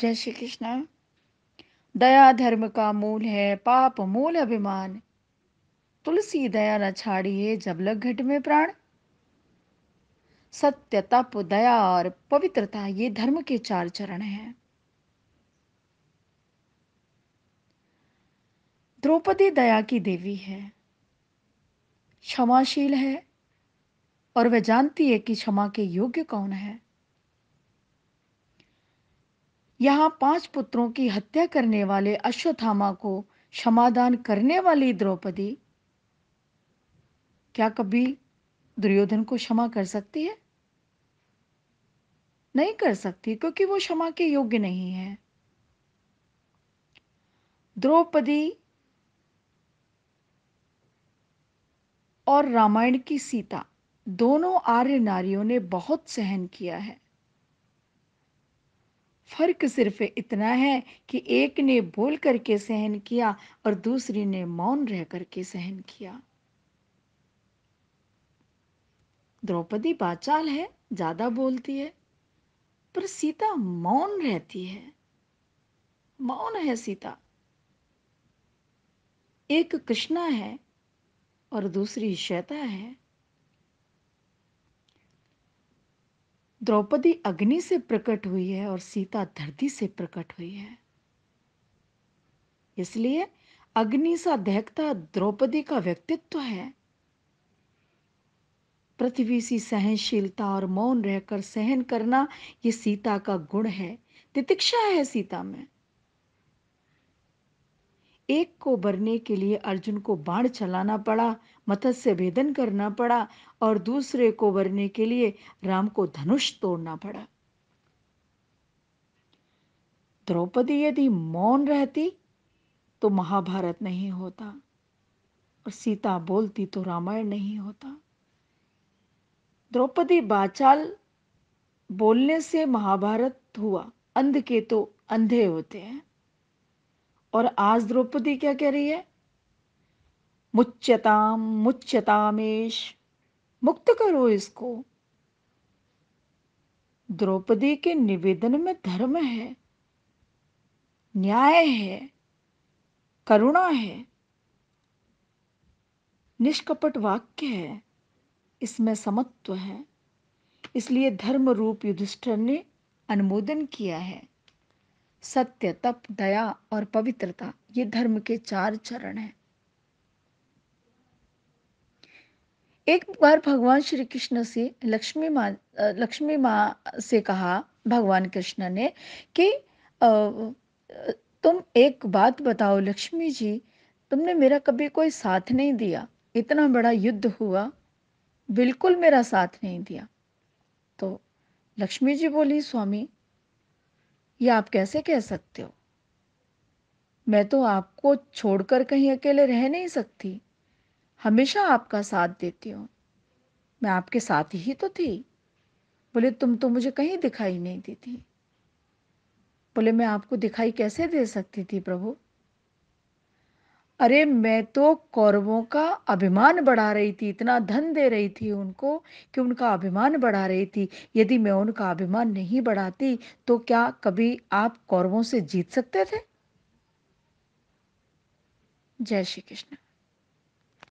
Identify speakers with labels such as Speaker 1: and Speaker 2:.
Speaker 1: जय श्री कृष्ण दया धर्म का मूल है पाप मूल अभिमान तुलसी दया न छाड़िए जब लग घट में प्राण सत्य तप दया और पवित्रता ये धर्म के चार चरण हैं द्रौपदी दया की देवी है क्षमाशील है और वह जानती है कि क्षमा के योग्य कौन है यहाँ पांच पुत्रों की हत्या करने वाले अश्वत्थामा को क्षमादान करने वाली द्रौपदी क्या कभी दुर्योधन को क्षमा कर सकती है नहीं कर सकती क्योंकि वो क्षमा के योग्य नहीं है द्रौपदी और रामायण की सीता दोनों आर्य नारियों ने बहुत सहन किया है फर्क सिर्फ इतना है कि एक ने बोल करके सहन किया और दूसरी ने मौन रह करके सहन किया द्रौपदी बाचाल है ज्यादा बोलती है पर सीता मौन रहती है मौन है सीता एक कृष्णा है और दूसरी श्वेता है द्रौपदी अग्नि से प्रकट हुई है और सीता धरती से प्रकट हुई है इसलिए अग्नि सा दहकता द्रौपदी का व्यक्तित्व है पृथ्वी सी सहनशीलता और मौन रहकर सहन करना ये सीता का गुण है तितिक्षा है सीता में एक को भरने के लिए अर्जुन को बाण चलाना पड़ा मत्स्य भेदन करना पड़ा और दूसरे को भरने के लिए राम को धनुष तोड़ना पड़ा द्रौपदी यदि मौन रहती तो महाभारत नहीं होता और सीता बोलती तो रामायण नहीं होता द्रौपदी बाचाल बोलने से महाभारत हुआ अंध के तो अंधे होते हैं और आज द्रौपदी क्या कह रही है मुच्यताम मुच्यतामेश मुक्त करो इसको द्रौपदी के निवेदन में धर्म है न्याय है करुणा है निष्कपट वाक्य है इसमें समत्व है इसलिए धर्म रूप युधिष्ठर ने अनुमोदन किया है सत्य तप दया और पवित्रता ये धर्म के चार चरण हैं एक बार भगवान श्री कृष्ण से लक्ष्मी माँ लक्ष्मी माँ से कहा भगवान कृष्ण ने कि तुम एक बात बताओ लक्ष्मी जी तुमने मेरा कभी कोई साथ नहीं दिया इतना बड़ा युद्ध हुआ बिल्कुल मेरा साथ नहीं दिया तो लक्ष्मी जी बोली स्वामी ये आप कैसे कह सकते हो मैं तो आपको छोड़कर कहीं अकेले रह नहीं सकती हमेशा आपका साथ देती हूँ मैं आपके साथ ही तो थी बोले तुम तो मुझे कहीं दिखाई नहीं देती बोले मैं आपको दिखाई कैसे दे सकती थी प्रभु अरे मैं तो कौरवों का अभिमान बढ़ा रही थी इतना धन दे रही थी उनको कि उनका अभिमान बढ़ा रही थी यदि मैं उनका अभिमान नहीं बढ़ाती तो क्या कभी आप कौरवों से जीत सकते थे जय श्री कृष्ण